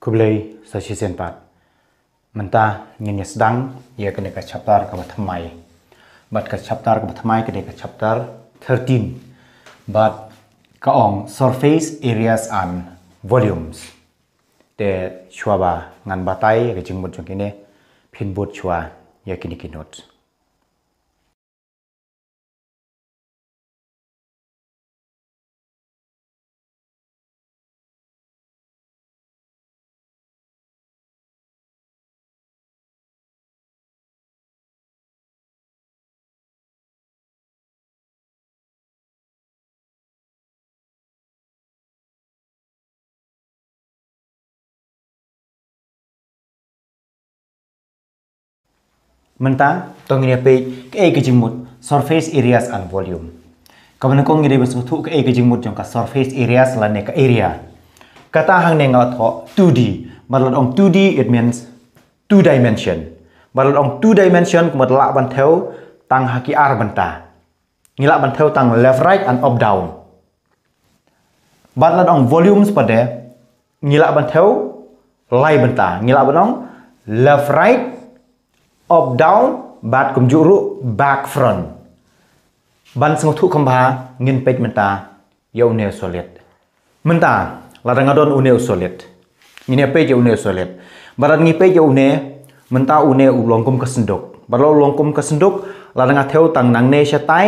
kublai sashi pat menta nyinya sedang ya kene ka chapter ka bathamai but ka chapter ka bathamai kene ka chapter 13 but ka ong surface areas and volumes te chua ba ngan batai ka jingbut jong kine phinbut chua ya kini kinot menta tong ini page ke e ke jingmut surface areas and volume kaban kong ngi be so thu ke e ke jingmut jong ka surface areas la ne ka area kata hang ne ngal tho 2d malon ong 2d it means two dimension malon ong two dimension ko matlab ban theu tang haki ar banta ngila ban theu tang left right and up down matlab ong volumes pada ngila ban theu lai banta ngila ban ong left right up down បាទកំជុរុ back front បានសង្ឃធុកំបាងិនពេចមិនតាយោនេសូលីតមិនតាឡារងដនអូនេសូលីតញិនពេចយោនេសូលីតបារងីពេចយោនេមិនតាអូនេឧឡងគុំកសិនដុកបារឡងគុំកសិនដុកឡារងថេវតាំងណងនេឆតៃ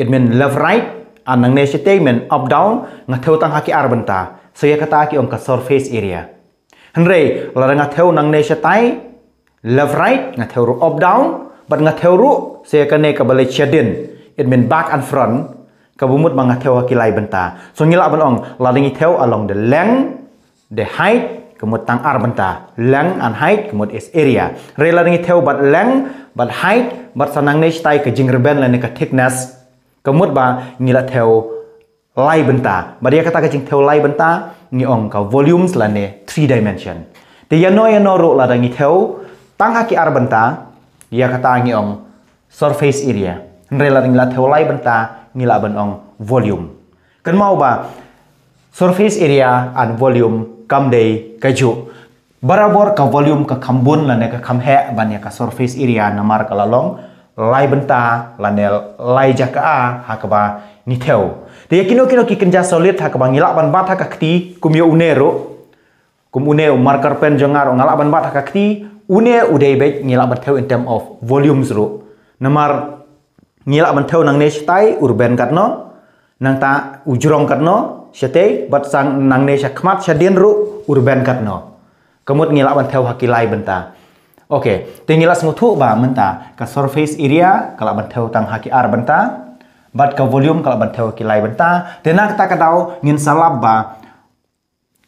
it mean left right អានងនេឆតៃ mean up down ងថេវតាំងហាគីអារបន្តាសយកតាគីអង្គ surface area ហនរេឡារងថេវណងនេឆតៃ left right nga theu up down but nga theu se ka ne ka bale chedin it mean back and front ka bumut ma nga theu ha kilai benta so ngila ban ong la ding theu along the length the height kemut tang ar benta length and height kemut is area re la ding theu but length but height but sanang ne stai ka jing reben la ne ka thickness kemut ba ngila theu lai benta ba dia kata ka jing theu lai benta ni ong ka volumes la ne three dimension te ya no ya no la ding theu Tang haki ar benta, dia kata angi ong surface area. Nrela ringla teolai benta ngila ben ong volume. Ken mau ba surface area and volume kam day kaju. Barabor ka volume ka kambun lane ka kamhe banya ka surface area namar kalalong lai benta lanel lai jaka a hakaba niteu. Dia kino kino ki kenja solid hakaba ngila ban bat hakakti kumyo unero. Kum uneo marker pen jengar ngalak ban bat hakakti une udai bek ngila ban in term of volume ru namar ngila ban nang ne stai urban karno nang ta ujrong karno shate bat sang nang ne sha khmat ru urban karno kemut ngila ban hakilai benta Oke, okay. tinggal sengutu ba menta ka surface area kalau bantau tang haki ar benta, bat ka volume kalau bantau kilai benta, nang kita kadau ngin salab ba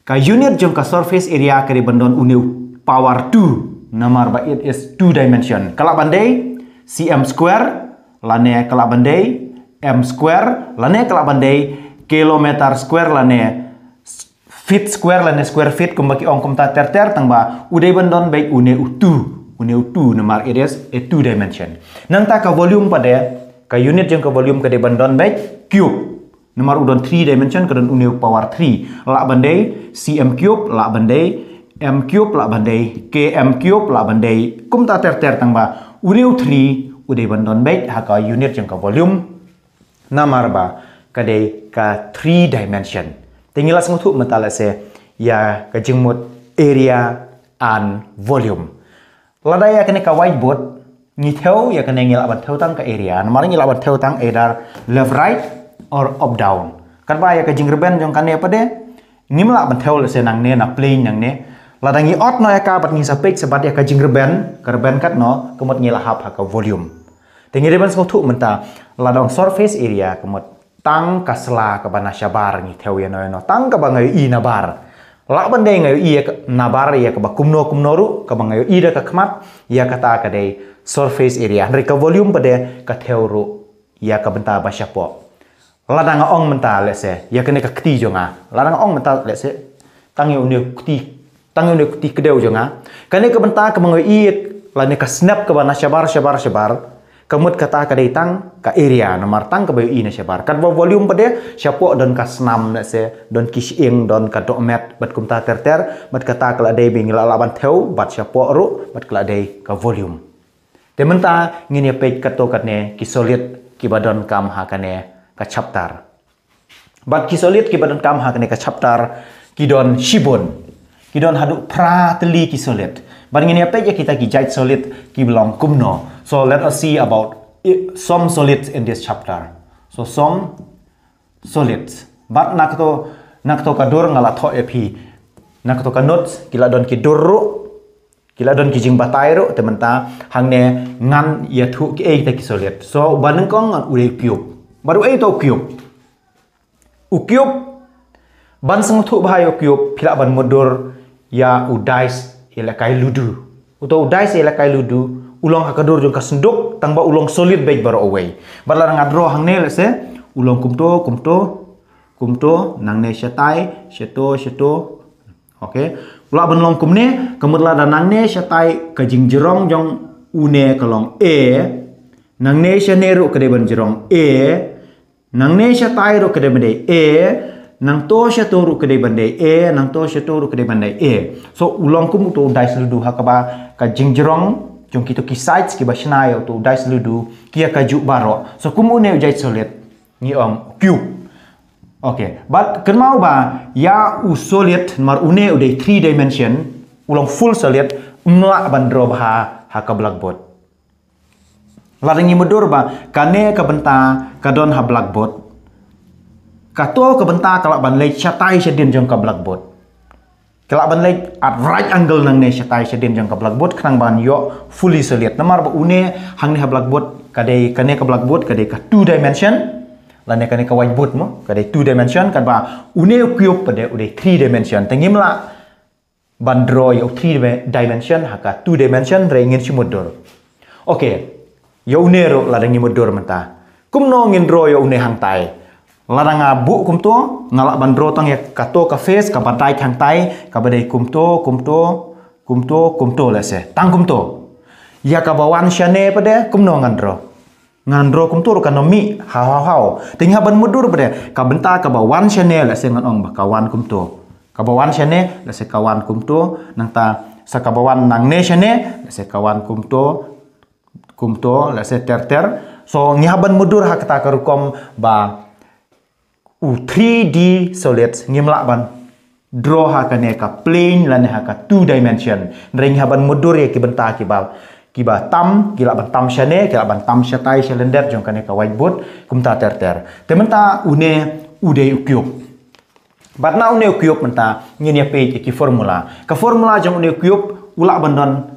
ka unit jom ka surface area kiri bendon uniu power 2 Nomor ba'id is two dimension. kalau bandai, cm square, lane kalau bandai, m square, lane kalau bandai, kilometer square lane feet square lane square feet kumbaki om ta ter ter tangba udai bandon baik une utu une utu nomor it is a two dimension. Nang ke volume pada ka unit yang ke volume ka de bandon baik cube nomor udon 3 dimension kedon uneu power 3 lak bandai cm cube lak bandai m cube la ban dei k m cube la ban dei kum ta ter ter tang ba uriu 3 udei ban don bai ha ka unit jeng ka volume namar ba ka dei ka 3 dimension tingilas ngutu mentala se ya ka mut area and volume ladai ya kene ka whiteboard ni theu ya kene ngil abat tang ka area mar ngil abat tang either left right or up down kan ba ya ka reben jong kan ne pade nimla ban theu le se nang ne na plane nang ne ladangi ot no eka bat ngisa pek sebat ya jing reben reben kat no kemot ngila hap haka volume tinggi reben tuk menta ladang surface area kemot tang kasla ka bana shabar ngi teo ya no ya no tang ka bangai i na bar Lak bende ngai i ya na bar ya ka kumno kumno ru ka bangai i da ka kemat, ya kata ka surface area Nari ka volume bade ka teo ru ya ka benta ba shapo ladang ong menta let's say, ya kene ka kti jonga ladang ong menta let's say, tang yo ne kti tăng được ti kedeu jonga kane ke benta ke mangoi la lane ka snap ke bana syabar syabar syabar kemut kata ka tang ka area nomor tang ke bayu ina syabar kan volume pede syapo don ka snam na se don kish don ka domet bat kumta terter bat kata la dei bing la laban theu bat syapo ru bat la dei ka volume dementa ngini pek kato solid ki badon kam ha ka chaptar bat ki badon kam ne ka chaptar kidon shibon kidon hadu pra teli ki solid but ngini ape ya kita ki jait solid ki belong kumno so let us see about some solids in this chapter so some solids but nakto nakto kadur ngala tho epi nakto kanut kila don ki kila don ki jing batairu ta hangne ngan yathu ki ei ta ki solid so baneng kong ngan ure piu baru ei to piu ukiup ban sengthu bhayo ukyup. phila ban modur ya udais ialah kai ludu atau udais ialah kai ludu ulong akadur jong kasenduk tangba ulong solid baik baro away barlar ngadro nel se ulong kumto kumto kumto nang ne syatai syato syato oke ula benlong kumne kemudla dan ne syatai kajing jerong jong une kelong e nang ka syaneru kedeban jerong e nang ne syatai ro kedebede e nang tosha toru kedai bandai e nang tosha toru kedai bandai e so ulang kum to dai seludu hakaba ka jingjrong jong kito ki sites ki bashnai to dai seludu kia ka ju baro so kum ne jai solet ni om cube Okay, but kenmau ba ya u solid mar une u three dimension ulang full solid mla bandro ba ha ka blackboard. Laringi mudur ba kane ka benta ka ha blackboard Kato ke benta kalau ban lei chatai sedin jong blackboard. kalau ban at right angle nang ne chatai sedin jangka blackboard kenang ban yo fully seliat. Namar ba une hang ne blackboard kadai kane ke blackboard kadai ka two dimension. Lane kane ke whiteboard mo kadai two dimension kan ba une kuyop pada ude three dimension. Tengim la ban draw yo three dimension haka two dimension rengin simudor. Oke. Okay. Yo une ro la rengin modor menta. Kum ngin draw yo une hang tai laranga buk kumto ngalak bandro tang ya kato ka face ka batai khang tai ka badai kumto kumto kumto kumto lese tang kumto ya ka bawan shane pade kumno ngandro ngandro kumto kumtur kanomi ha ha ha ting haban mudur pade ka benta ka bawan shane lese ngan ba kawan kumto ka bawan shane lese kawan kumto nang ta sa ka bawan nang ne shane lese kawan kumto kumto lese ter ter so haban mudur hakta karukom ba u 3D solid ngimlak ban draw haka neka plane lan haka two dimension ring ban mudur ya kibenta kibal kiba tam kila ban tam shane kila ban tam shatai shalender jong kane ka whiteboard kum ta ter ter terter ta une ude ukyuk bat na une ukyuk menta ya pei ki formula ka formula jong une ukyuk ulak bandon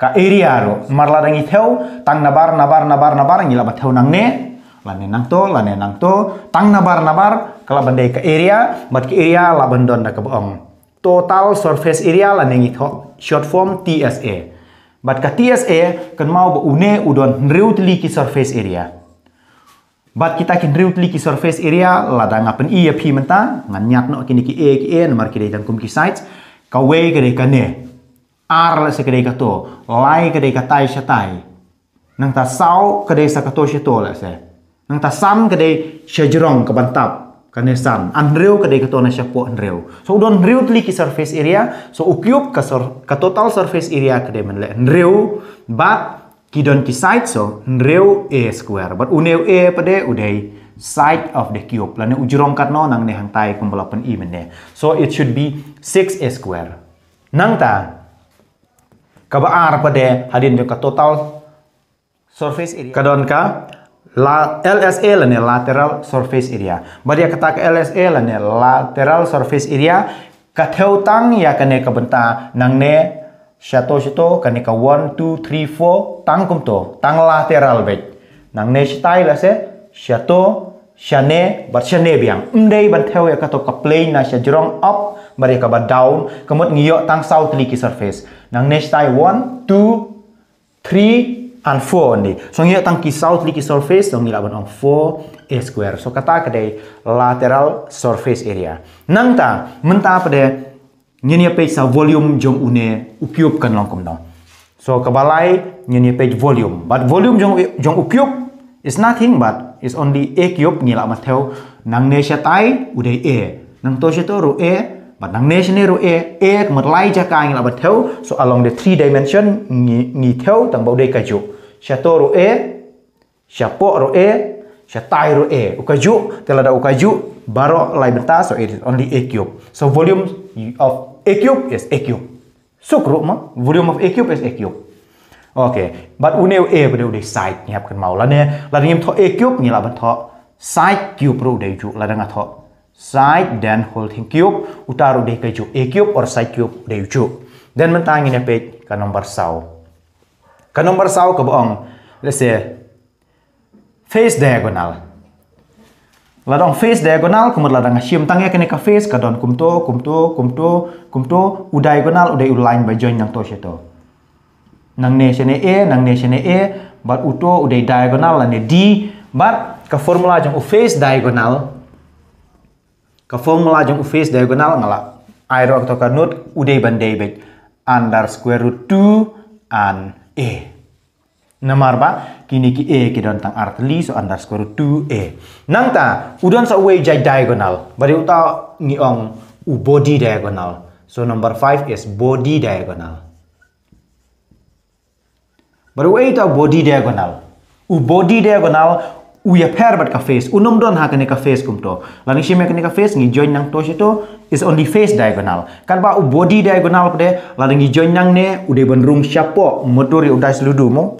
ka area ro marla dangi theu tang nabar nabar nabar nabar ngila ba nang ne? lanenang to lanenang to tang nabar nabar kala bandai ke area mat ke area don da ka baong total surface area laneng itho short form TSA bat ka TSA kan mau ba une udon riut liki surface area bat kita kin riut liki surface area ladang dang apen iya pi menta ngan nyat no kini ki A e, ki A e, namar ki tang kum ki sides ka we ke dei ka ne ar la se ke dei ka to lai ke dei ka tai sha tai nang ta sau ke dei sa ka to she to la se nang ta sam kedai syajerong ke bantap kane sam andreu kedai ketua na syapu andreu so udon riu tli ki surface area so ukiup ke sur, ka total surface area kedai menle andreu but kidon ki side so andreu a square but uneu a pade udai side of the cube lane ujurong katno nang ne hang tai kumbalapan i menne so it should be 6 a square nang ta kabar pade hadin ke total surface area kadon ka La, LSA e là lateral surface area. Badia kata ke LSA e là lateral surface area katheu tang ya kane ka benta nang ne shato shito kane ka 1 2 3 4 tang kum to tang lateral bet. Nang ne shitai la se shato shane bat shane biang. Mdei ban theu ya kato ka plane na sha jrong up badia ka ba down kemot ngiyo tang south ki surface. Nang ne shitai 1 2 3 an four ni so ngi tang ki south liki surface so ngi laban on four a square so kata kade lateral surface area nang ta menta ngi ni page sa volume jong une ukiup kan longkom dong so kabalai ni page volume but volume jong jong ukiup is nothing but is only a cube ngi laban theo nang ne shatai ude a nang to ru a but nang national e a e mat lai cha kai là bat theo so along the three dimension nghỉ ngi theo tang bao đây cái chỗ sha to ro a e, sha po ro a e, sha tai ro a u ka ju tela da u ka ju baro lai beta so it is only a cube so volume of a cube is a cube suk ro mà volume of a cube is a cube okay but uneu a bu dei side nyap kan màu là nè là nim thọ a cube ni là ban thọ side cube ro dei ju là đang a tho side dan holding cube utaru deh ke ju a e cube or side cube deh cube. Dan mentang ini ya, pe ka nomor sau ka nomor sau ke bong let's say face diagonal Ladang face diagonal kumur ladang asyim tang ya kene ka face ka don kumto kumto kumto kumto u diagonal u de u line by join nang to sheto nang ne sene a nang ne sene a bar uto u de diagonal lane d bar ka formula jang u face diagonal Ka formula face diagonal ngala aero octocanut ude ban debit under square root 2 an e. Namar ba kini ki e ki don tang li so under square root 2 e. Nang ta udon sa way jai diagonal. Bari uta ong u body diagonal. So number 5 is body diagonal. Bari way ta body diagonal. U body diagonal uya bat ka face unum don ha kene ka face kumto lani shi me kene ya ka face ngi join nang to to is only face diagonal kan ba u body diagonal pede lani ngi join nang ne ude ban rung shapo u udai seludu mo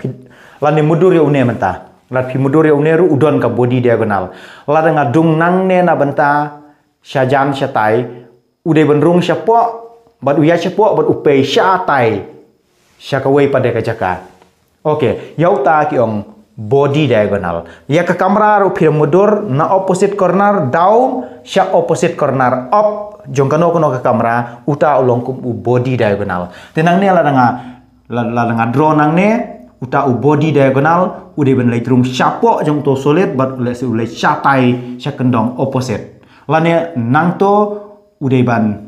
lani u ne menta lani pi u ne ru udon ka body diagonal nga ngadung nang ne na benta shajan shatai ude ban rung shapo bat uya shapo bat upe shatai shakawai pada jaka oke okay. yau ta ki ong body diagonal ya ke kamera ru phir mudur na opposite corner down sya opposite corner up jongkano kono ke kamera uta ulong ku body diagonal tenang ne la danga la danga drone nang ne uta u body diagonal de ben lightroom Syapo jong to solid bat ule se ulai syatai sya kendong opposite la nang to de ban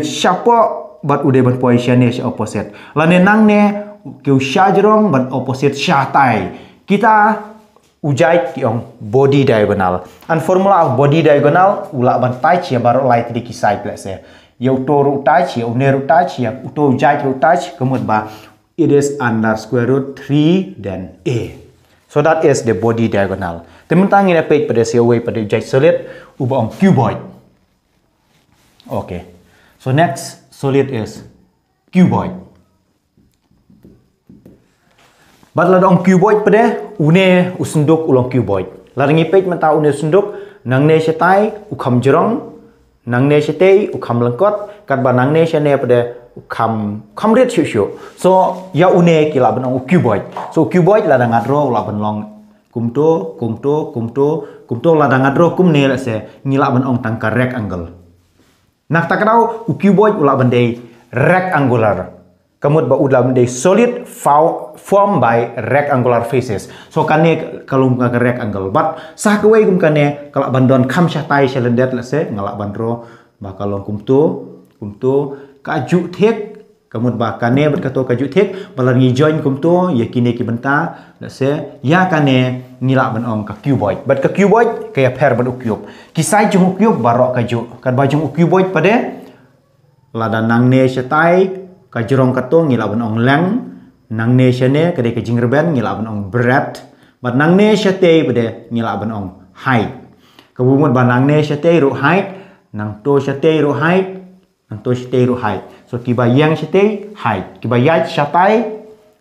syapo shapo bat de ban poisian ne sha opposite la nang ne ke sha jerong bat opposite syatai. Kita ujai yang body diagonal. An formula of body diagonal ulah ban touch ya baru light di kisai plus say. Ya uto touch ya une touch ya uto ujait root touch kemud ba it is under square root 3 dan a. So that is the body diagonal. teman-teman ini page pada away pada ujai solid ubah on cuboid. Oke. Okay. So next solid is cuboid. But ladong cuboid pede une usunduk ulong cuboid. Ladang ipej menta une usunduk nang ne shetai ukam jerong nang ne shetei ukam lengkot kat ba nang ne shene pede ukam kam red shu shu. So ya une ki la benong cuboid. So cuboid ladang adro la benlong kumto kumto kumto kumto ladang adro kum ne la se ngila benong tangka rect angle. Nak takraw ucuboid ula bendei rect angular. Kamut ba udlam de solid form by rectangular faces. So kane kalau ka rectangle but sa wei kum kane kalak bandon kam sha tai sha lendet la se ngalak bandro ba kalau kumtu tu kum tu ka ju thek kamut ba kane ber kato ka ju thek balar ngi join kum tu ye kine ki benta la se ya kane ngilak ban ong ka cuboid but ka cuboid ka ya pair ban ukyub kisai jung ukyub barok ka ju kan ba jung de pade ladanang ne sha tai ka to kato ong leng nang ne shane kade ka jingreban ngilabun ong bret bat nang ne shate bade ngilabun ong height kabumut ba nang ne shate ru height nang to shate ru height nang to shate ru height so kiba yang shate height kiba yat shatai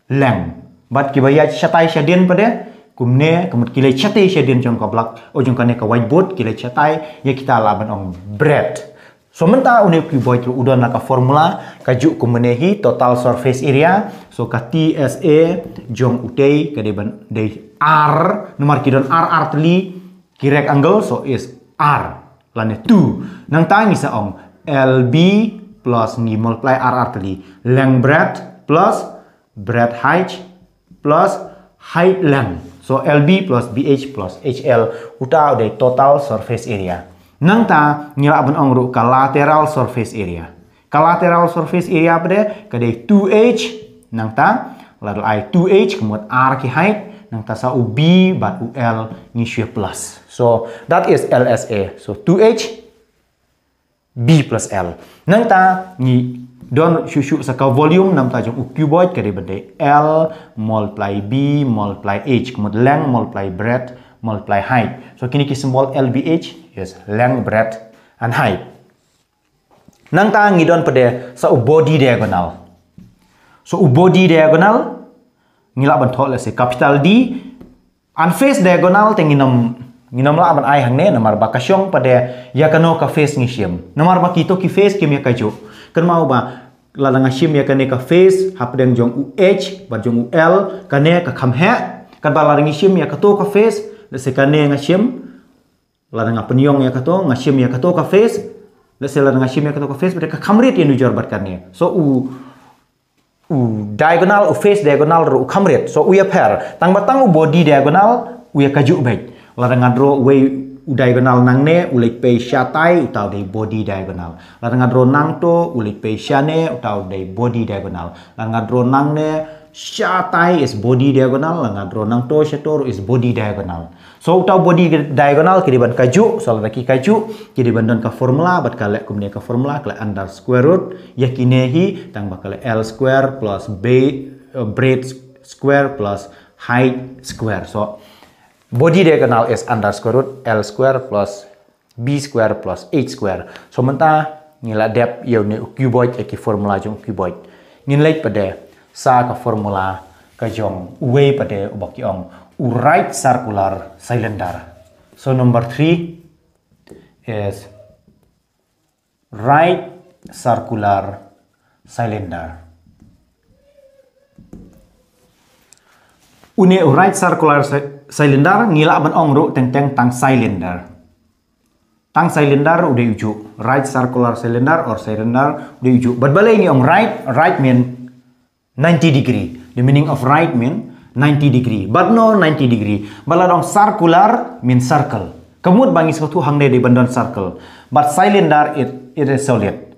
leng bat kiba yat shatai shaden pada kumne kumut kile shate shaden jong kablak o jong kane ka whiteboard kile shatai ya kita laban ong breadth Sementara unik ki boy tu udah naka formula kaju kumenehi total surface area so ka TSA jong utei ka deban dei R nomor kidon R R tli kirek angle so is R lane tu nang tangi sa om LB plus ni multiply R R tli length breadth plus breadth height plus height length so LB plus BH plus HL utau udai total surface area nang ta ngira abun angru ka lateral surface area ka lateral surface area pade ka de 2h nang ta lalu i 2h kemud r ki height nang ta sa u b bat u l ni shue plus so that is lsa so 2h b plus l nang ta ni don syusyuk saka volume nam tajam u cuboid kari bende L multiply B multiply H kemud length multiply breadth multiply height so kini ki simbol LBH Yes, length, breadth, and height. Nang ta ngidon pada sa body diagonal. So body diagonal ngilak bentuk le si capital D an face diagonal te nginam nginam la ban ai hang ne namar ba kasyong ya kano ka face ngishim. Namar ba kito ki face kim ya kajo. Ken mau ba lalang shim ya kane ka face deng jong UH ba jong UL kane ka kamhe kan ba ngi shim ya kato ka face le se kane shim ya nga shim ya kato ka face la sela nga shim ya kato ka face mereka kamrit yang nujor barkannya so u u diagonal u face diagonal ru kamrit so u ya pair tang batang u body diagonal u ya kaju baik nga draw way u diagonal nang ne u lek pe shatai utau dei body diagonal nga draw nang to u lek pe shane utau dei body diagonal nga draw nang ne shatai is body diagonal langa nang to shator is body diagonal so utau body diagonal kiri ban kaju soal raki kaju kiri ban don ka formula bat kale kumne ka formula kale under square root yakinehi kinehi tang bakale l square plus b uh, breadth square plus height square so body diagonal is under square root l square plus b square plus h square so menta nila depth yau ne cuboid eki formula jung cuboid Nilai pada sa ka formula ka jong way pade ubak yong right circular cylinder so number three is right circular cylinder une right circular cylinder ngila ban ong ru teng teng tang cylinder tang cylinder udah uju right circular cylinder or cylinder udah uju but balai ini ong right right mean 90 degree. The meaning of right mean 90 degree. But no 90 degree. Baladong circular mean circle. Kemud bangi satu hang dia bandon circle. But cylinder it, it is solid.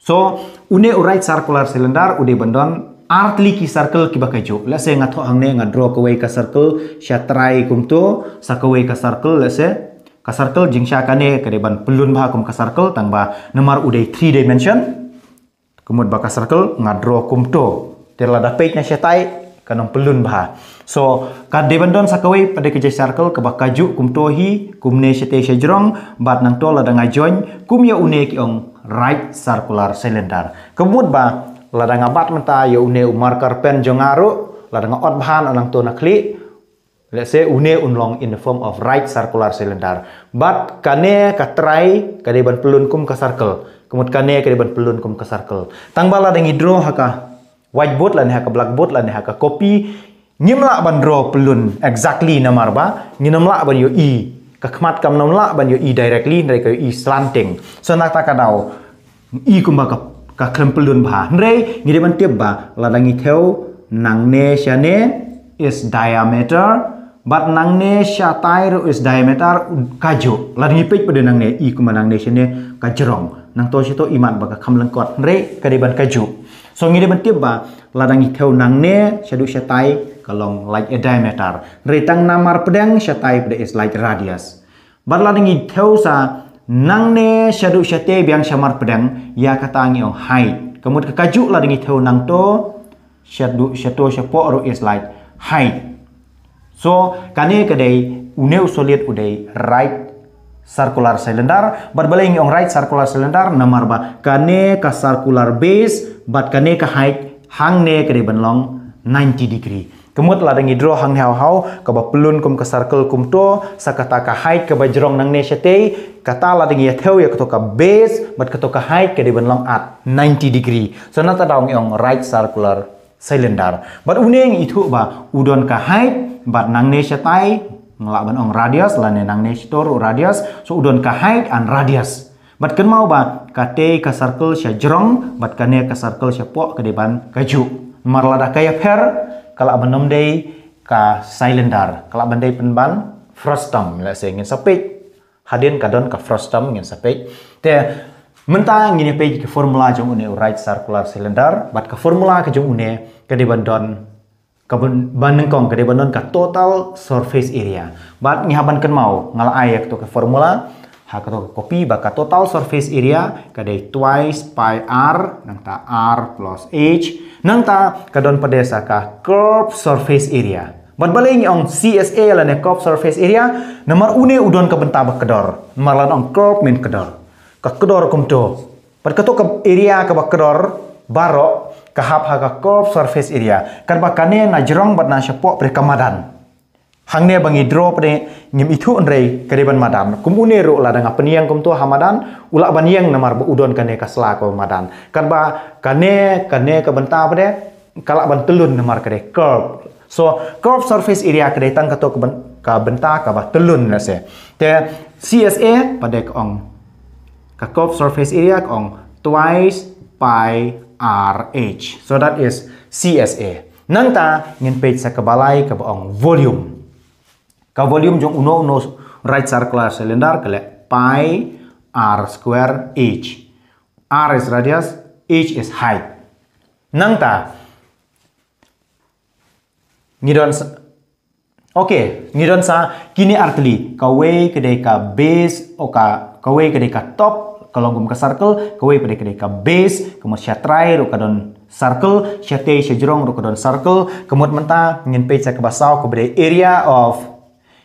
So, une urai circular cylinder ude bandon artli ki circle ki jo. Let's say ngatho hangne ngadro kawai ka circle, sya try kumto sakawai ka circle let's say ka circle jing sya kane kadeban pelun bah kum ka circle tang ba nomor ude 3 dimension. Kemud baka circle draw kumto Tirla da page na syatai kanong pelun bah. So, kad deban don sakawai pada kerja circle ke kaju kum tohi kum ne sete sejrong bat nang tola danga join kum ya une ki right circular cylinder. Kemud ba ladang abat menta ya une marker pen jongaru lada ot bahan anang to nakli Let's say une unlong in the form of right circular cylinder. But kane ka try kadeban pelun kum ke circle. Kemud kane kadeban pelun kum ke circle. Tangbala dengan hidro haka whiteboard lah ha ka blackboard lah ha ka copy nyimla ban draw pelun exactly namar ba nyimla ban yo i ka khmat kam namla ban yo i directly nre ka i slanting so nak ta ka dau e kumba ka ka klem pelun ba ngi de ban tiap ba la dangi theo sha ne is diameter but nangne shatai ro is diameter kajo la dangi pek pada nangne nang ne sha ne ka jerong nang to shito iman ba ka kham lengkot nre ka ban kajo songi de bentip ba ladang ikau nang ne shadow shatai kalong like a diameter ritang namar pedang shatai pada is like radius bar ladang ikau sa nang ne shadow syate biang shamar pedang ya kata angi o height kemud kaju ladang ikau nang to shadow shadow shapo ro is like height so kane kedai uneu solid udai right circular cylinder but yang yung right circular cylinder namar ba kane ka circular base but kane ka height hang ne kre long 90 degree kemut ladang draw hang hau hau ka ba pelun kum ka circle kum to sakata ka height ka ba jerong nang ne sete kata ladang ya theu ya to ka base but ka to ka height kre long at 90 degree so nata dong yung right circular cylinder but uneng itu ba udon ka height but nang ne setai ngelakban ong radius lan nenang ne toru radius so udon ka height an radius bat ken mau ba ka te ka circle sya jerong bat ka ne ka circle sya po ke depan ka ju marlada ka ya per kala benom dei ka cylinder kala de penban frustum la se ngin sapik hadin ka don ka frustum ngin sapik te Mentang gini pe ke formula jong une right circular cylinder, bat ka formula ke jong une ke deban don kebanding kong kede bandon total surface area bat ngihaban ken mau ngal ayak to ke formula ha ka kopi baka total surface area kade twice pi r nang ta r plus h nang ta kadon pedesa ka curve surface area bat ngi ong CSA la ne curve surface area nomor une udon ka bentabak kedor nomor lan ong curve min kedor ka kedor kumto pat ke to ke area ka kedor barok Kahap hap curve surface area karba kane na jrong bat na pre kamadan hangne bangi draw pre ngim ithu nrei kareban madan kumune ro la danga peniang kum tu hamadan ula baniang namar udon kane ka sla ko madan karba kane kane ka banta pre kala ban telun namar kare curve So, curve surface area kare tang ka to ka banta ka ba telun na se. Te CSA padek ong ka curve surface area ong twice pi RH. So that is CSA. Nanta ngin page sa kabalay kabaong volume. Ka volume jong uno uno right circular cylinder kale pi r square h. r is radius, h is height. Nanta ngidon Oke, okay, ngidon sa kini artli kawe kedai ka base oka ka kawe kedai ka top kalau kalogum ke circle kawai pada kedai ke base kemudian sya try ro don circle sya te sya jurong ro don circle mentah, menta ngin pe basau, ke pada area of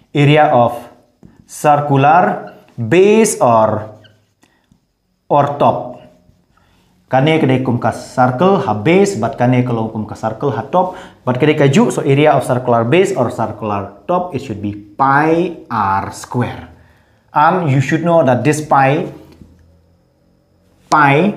area of circular base or or top kane kedai kum ke circle ha base but kane kalau kum ke circle ha top but kedai ke ju so area of circular base or circular top it should be pi r square and you should know that this pi Pi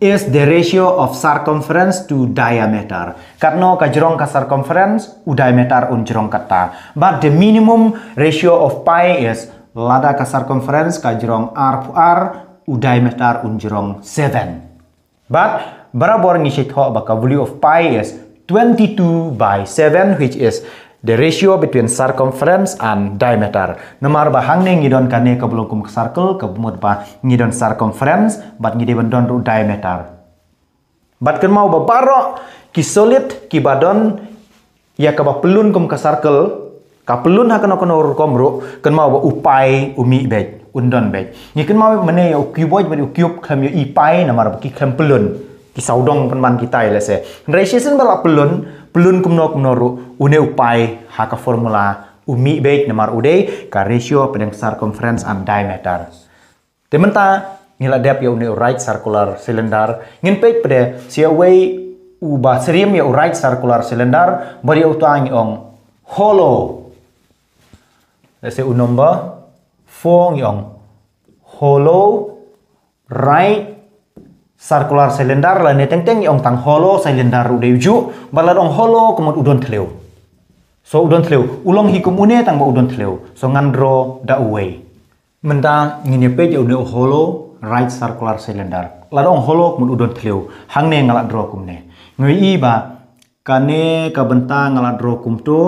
is the ratio of circumference to diameter. Karena kajrong ka circumference, u diameter un jerong kata. But the minimum ratio of pi is lada ka circumference kajrong r pu r, u diameter un jerong 7. But orang ngisit tau baka value of pi is 22 by 7 which is the ratio between circumference and diameter. Nomor bahang ni ngidon kane ke belum kum circle ke bumut ba ngidon circumference bat ngidi bendon ru diameter. Bat ken mau beparo, ki solid ki badon ya ke pelun kum ke circle ka pelun ha kena kena ur kom ru ken mau upai umi bej undon bej. Ni ken mau mene ya ukuboj bani ukub klam ya ipai nomor ki klam pelun Kisau dong penman kita ya lese. Ratio sen balap pelun belum kumno kumnoru une upai haka formula umi baik namar ude ka ratio pedang circumference and diameter. Dementa nila dep ya une right circular cylinder ngin pek pede sia way uba serim ya right circular cylinder bari ya utang ong hollow. Lese unomba fong yong hollow right circular cylinder la ne teng teng ong tang holo cylinder u dei ju balan ong holo kumut udon thleu so udon thleu ulong hi kumune tang ba udon thleu so ngan dro da menda menta ngine pe je udon holo right circular cylinder la ong holo kumut udon thleu hang ne ngala dro kumne ngui i ba kane ka benta ngala dro kumto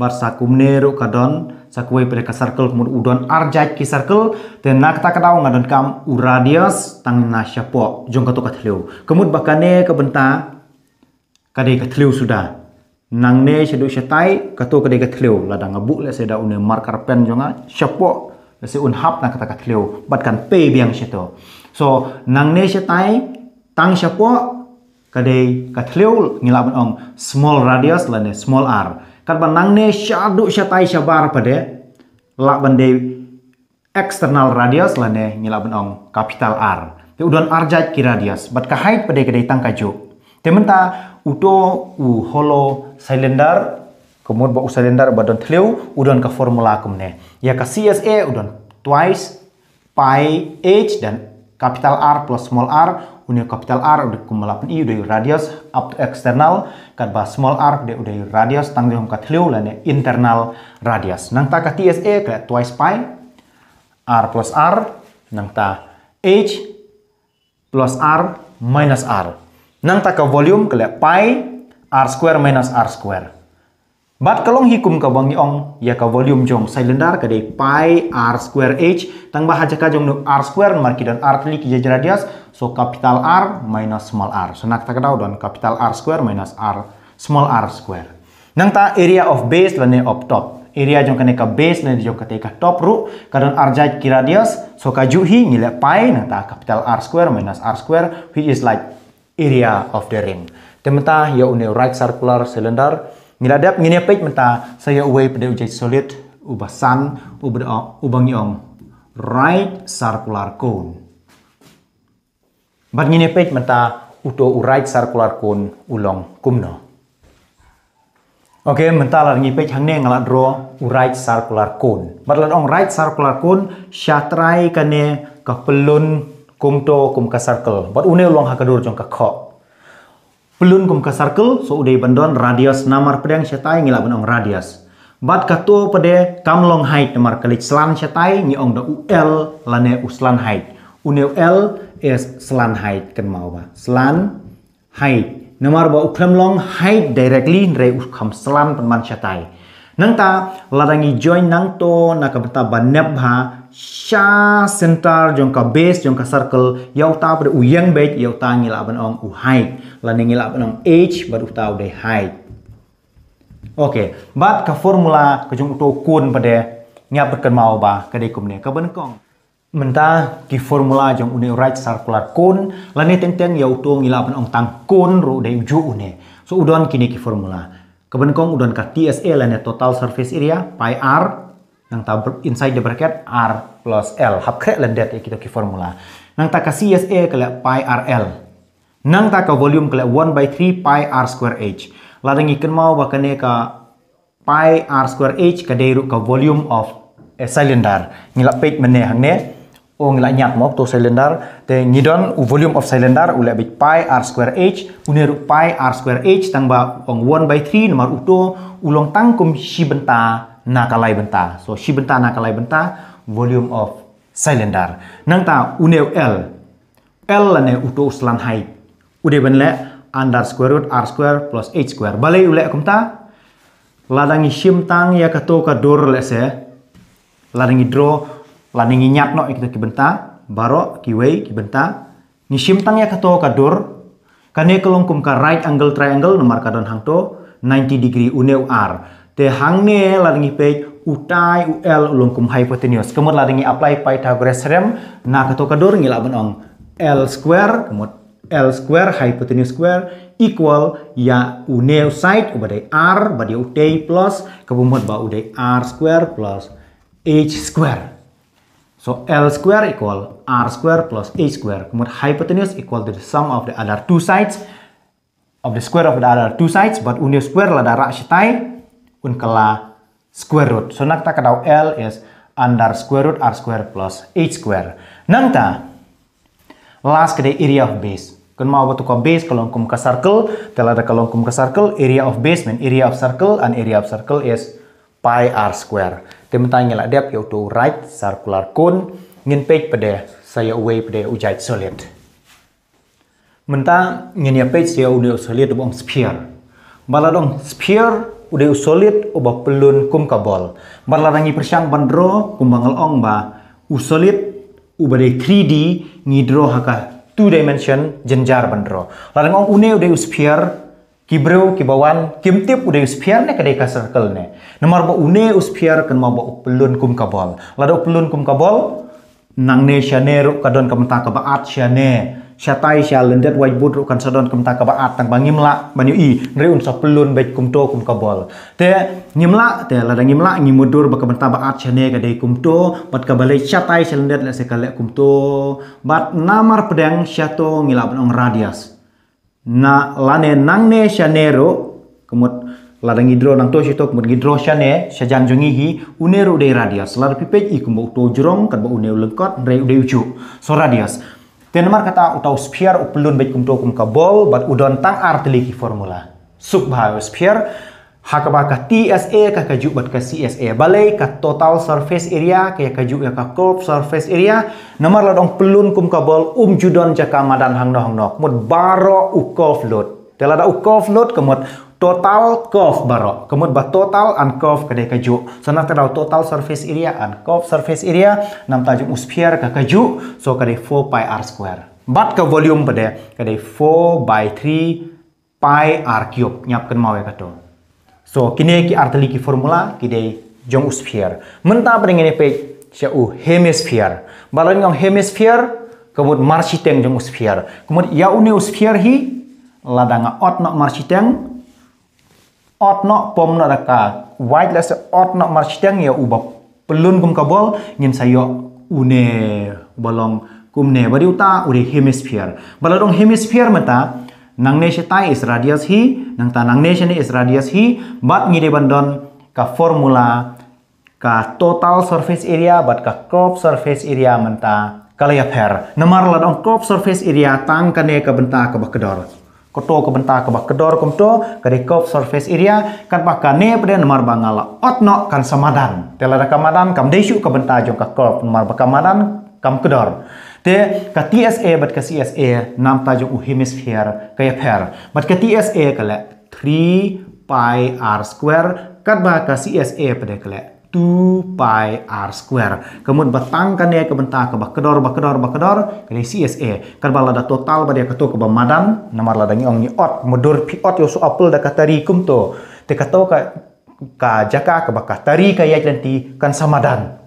barsa kumne ru kadon sakwe pereka circle kemud udon arjaj ki circle nak tak tahu ngadon kam radius tang na syapo jong kato katleu kemud bakane ka kebenta kade katleu sudah nangne shedu shetai kato kade katleu ladang abu le seda une marker pen jonga syapo le se un hap tak ka katleu bat kan pe biang sheto so nangne shetai tang shapo kade katleu ngilaban ong small radius lane small r ne syadu syatai syabar pada lak bende external radius ne nyilaban ong capital R. Te R arjat ki radius, bat kahait pada kedai tang kaju. Te menta uto u holo silinder, kemudian bau silinder badon teliu udon ke formula ne. Ya ke CSA udon twice pi h dan capital R plus small r udah capital R udah kumalapan i iya, udah radius up to external kan bah small r udah udah radius tang di hongkat liu lane internal radius nang ta ka TSA ka twice pi r plus r nang ta h plus r minus r nang ta ka volume ka pi r square minus r square Bat kalong hikum ka wang yong ya ka volume jong silinder ka dei pi r square h tang bahaja ka jong r square marki dan r telik ya radius So capital R minus small r. So nak tak tahu don capital R square minus R small r square. Nang ta area of base lane of top. Area jong kene ka base lane jong kete ka top ru kadon r jai ki radius so ka juhi ngile pi nang ta capital R square minus R square which is like area of the ring. Temta ya une right circular cylinder dap ngine pek menta saya uwe pede ujai solid ubasan ubang yong right circular cone bat ngine pek menta uto urai sarkular kun ulong kumno. Oke, okay, menta lar ngipet hang neng ngalat ro urai sarkular kun. Matlan ong right sarkular kun syatrai kane pelun kumto kum ka circle. Bat une ulong hakadur jong ka kok. Pelun kum ka circle so udai bandon radius namar pedang syatai ngilak ong radius. Bat kato pede kamlong height namar kalik selan syatai ngi ong da UL lane uslan height. Une UL is slant height kan mau ba slant height nomor ba ukhlam long height directly re ukham slant man chatai nang ta ladangi join nang to nakabta ba nep ha sha center jong ka base jong ka circle yau ta pre uyang bait yau ta ngila ban ong u height la ngila ban ong h baru uta de height Oke, okay. bat ka formula jong to kun pada nya kan mau ba kedai ne ka kong menta ki formula jong une right circular cone lani nên teng tên yau tu ngila pan ong tang cone ro de ju une so udon kini ki formula keben kong udon ka TSA la total surface area pi r yang ta inside the bracket r plus l hab kre lan det e kita ki formula nang ta ka CSA kala pi r l. nang ta ka volume kala 1 by 3 pi r square h la dang ken mau bakane ka pi r square h ka de ru ka volume of a cylinder ngilap page mene hang ne ongla nyat mok to cylinder te nidon u volume of cylinder u lebit pi r square h uneru pi r square h ba ong 1 by 3 nomor uto ulong tangkum shi benta nakalai benta so shi benta nakalai benta volume of cylinder nang ta unew l l ne uto uslan height ben le under square root r square plus h square balai kum ta ladangi shim tang ya kato ka dor lese ladangi draw la ni nginyat no kita kibenta baro kiwei kibenta ni simtang ya kato kador kane kelongkum ka right angle triangle nomor kadon hangto 90 degree uneu r te hangne la ni pe utai ul ulongkum hypotenuse kemud la apply pythagoras theorem na kato kador ngila benong l square kemud L square hypotenuse square equal ya uneu side ubadai R badai utai plus kebumot ba udai R square plus H square So L square equal R square plus A square. Kemudian hypotenuse equal to the sum of the other two sides of the square of the other two sides. But unio square la darak sitai unkala square root. So nakta kadau L is under square root R square plus A square. Nangta last kede area of base. Kun mau batu ka base kalau kum ke circle, telah ada kalau kum ke circle, area of base mean area of circle and area of circle is pi R square. Te mentai ngela dep yo to right circular cone ngin page pede saya away pede ujai solid. Menta ngin ya page saya udah solid bong sphere. dong sphere udah solid ubah pelun kum kabol. Baladangi persiang bandro kumbangal ong ba solid, de 3D ngidro haka two dimension jenjar bandro. Ladang ong une udah sphere kibreu kibawan, किमतिप udah uspiar ने कदे का सर्कल ने नमर बो उने स्फियर कन मबो उपलुन कुम kum बॉल लादो उपलुन कुम का बॉल nangne shane kadon kamta ka ba at shane shatai sha lendet wai but ruk kan sadon kamta ka at tang bangim la banyu i nre un sa pelun baik kum to kum kabol te nyimla te lada nyimla nyimudur ngimudur ba kamta ba at shane kadei kum to bat ka shatai sha lendet la sekale kum to bat namar pedang shato ngila ban radias na lane nangne shanero kemut ladang hidro nang toshi to kemut hidro shane shajan hi unero de radias lar i ikumbo to jurong kan bo uneo lengkot re de ucu so radias tenmar kata utau sphere upelun baik kumto kum kabol bat udon tang artiliki formula sub bahaya sphere Hakaba ka TSA ka kaju bat ka CSA balai ka total surface area ka ya kaju ya ka curve surface area nomor dong pelun kum kabel um judon jaka madan hang no hang no kemud baro u curve load telada u curve load kemud total curve baro kemud ba total an curve ka kaju sana tadau total surface area an curve surface area nam tajum sphere ka kaju so ka 4 pi r square bat ka volume pade ka 4 by 3 pi r cube nyapkan mau ya kato So kini ki artli ki formula kidei jong sphere. Menta peringin pe sia u hemisphere. Balon ngong hemisphere kemud marsiteng jong sphere. Kemud ya uni sphere hi ladanga ot nok marsiteng ot no pom no daka white lesa ot nok marsiteng ya uba pelun kum kabol ngin sayo une balong kumne bari uta ure hemisphere. Balon hemisphere menta nang neshe tai is radius hi nang ta nang neshe ni is radius hi bat ngi bandon ka formula ka total surface area bat ka crop surface area menta kalaya per namar la dong crop surface area tang kane ka benta ka bakdor koto ka benta ka bakdor to ka de crop surface area kan ka kane pada namar bangala otno kan samadan telada kamadan kam desu ka benta jo ka crop namar bakamadan kam kedor te ka TSA but ka CSA nam ta jo u hemisphere ka ya pher but ka TSA ka le 3 pi r square kat ba ka CSA pada ka le 2 pi r square kemudian batang ba kedor ba kedor, ba kedor ka S CSA ba bala da total to ka ba madan namar la dangi ong ot modur pi ot yo su apel da tari kum to te kato ka ka jaka ka ba ka ya nanti kan samadan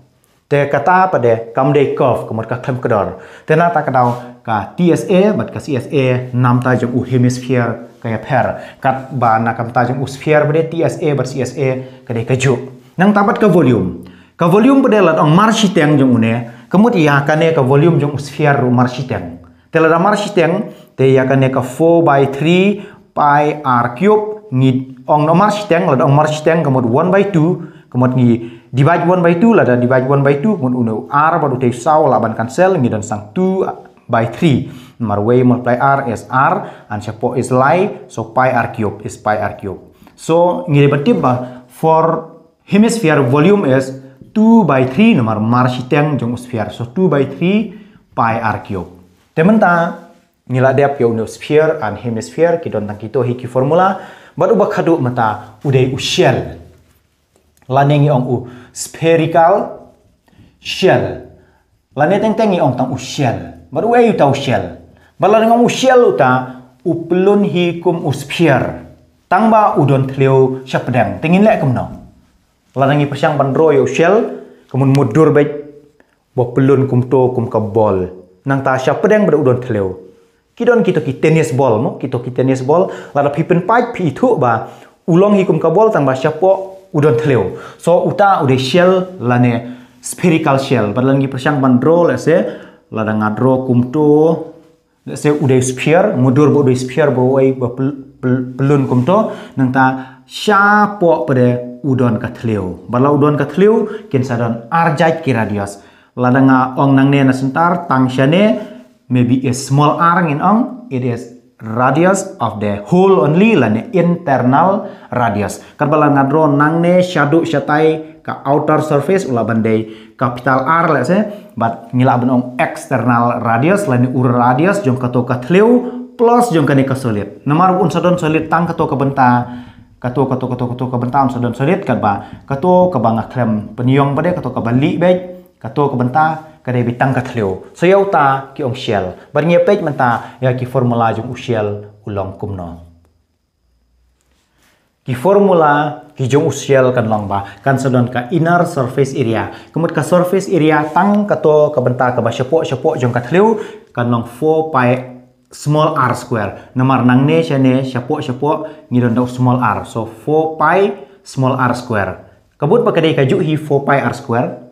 te kata pada kamde kof kemur ka klem kedor te na ta dau ka TSA bat ka CSA nam ta jung u hemisphere ka ya per kat ba na kam ta jung u sphere bade TSA bat CSA ka de ka ju nang tabat ka volume ka volume bade lat ang marshi teng jung une kemut ya kane ka volume u sphere ru marshi teng te la marshi teng te ya kane ka 4 by 3 pi r cube ngi ong no marshi teng lat ong marshi teng kemut 1 by 2 kemut ngi Divide 1 by 2 lada dan divide 1 by 2 mun unu r baru tei sau laban cancel ngi dan sang 2 by 3 mar way multiply r is r and chapo is lai so pi r cube is pi r cube so ngi berarti bah for hemisphere volume is 2 by 3 nomor mar siteng jong sphere so 2 by 3 pi r cube ta ngila dep ya unu sphere and hemisphere kidon tang kito hiki formula baru bakhadu mata udai ushel lanengi ong u spherical shell lane teng tengi ong tang u shell baru e tau shell balan ngong u shell uta hi hikum u sphere tangba udon tleo syapdang tengin lek no. lanengi persiang roy e u shell kemun mudur baik bo pelun kum to kum ke bol nang ta bada u don tleo. kidon kito ki tenis ball mo kito ki tenis ball lada pipen pipe pi itu ba ulong hikum ke bol tangba syapo udon thleo so uta ude shell lane spherical shell padlan gi persang ban draw lese lada ngadro kumto se ude sphere mudur bo ude sphere bo ai bo pelun kumto ta sha po pada udon ka thleo bala udon ka thleo kin sadan arjait ki radius lada ong nang nangne na sentar tang shane maybe a small r in ong it is radius of the hole only lane internal radius kan bala ngadro nang shadow shatai ka outer surface ula bandai capital R lah se but ngila benong external radius lane ur radius jom kato ka thleu plus jom ka ne ka solid nomor un sadon solid tang kato ka benta kato kato kato kato ka benta un sadon solid kan ba kato ka banga klem penyong bade kato ka bali be kato ka benta kada bitang kathlio so yau ta ki ong shell bar nge page menta ya ki formula jung u shell ulong kumno ki formula ki u shell kan long ba kan sedon ka inner surface area kemut ka surface area tang kato ka benta ka basyapo syapo jong kathliu kan long 4 pi small r square nomor nang ne chane syapo syapo ngidon dok small r so 4 pi small r square kabut pakai ka hi 4 pi r square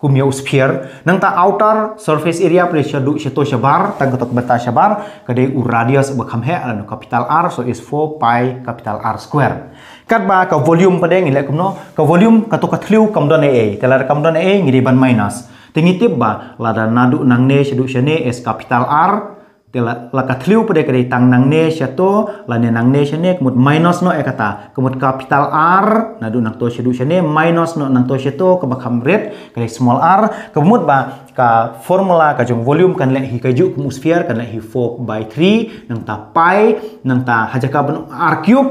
kumyo sphere nang ta outer surface area pressure du sheto shabar tang katok beta shabar kadai u radius ba kham he alano capital r so is 4 pi capital r square kat ba ka volume padeng ile kumno ka volume ka ka thliu kam don a telar kam don a ban minus tingi tip ba lada nadu nang ne shedu ne is capital r te la la ka thliu kare tang nang ne sha to la ne nang ne sha ne minus no e kata kumut capital r na du nang to sha du sha ne minus no nang to sha to ka bakam red kare small r kumut ba ka formula ka jong volume kan le hi ka ju kum sphere kan le hi 4 by 3 nang ta pi nang ta ka ben r cube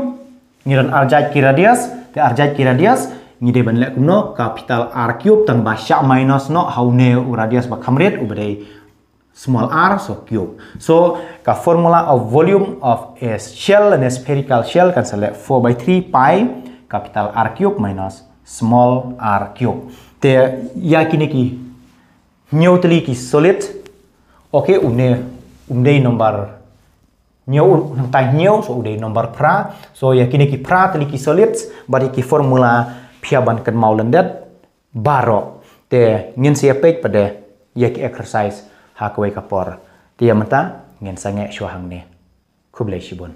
ngiran r jaj ki radius te r jaj ki radius ngide ban le kum capital r cube tang ba sha minus no ne u radius ba khamret u bade small r, so cube. So ka formula of volume of a shell and a spherical shell can select 4 by 3 pi capital R cube minus small r cube. te yakini ki newtli ki solid. Okay, une umde number new nang tai new so ude number pra. So yakini ki pra tli ki solid bari ki formula piaban kan maulandet baro. te ngin siapek pada yak exercise hakwe kapor kapor mata ngen sange hangne ne khublei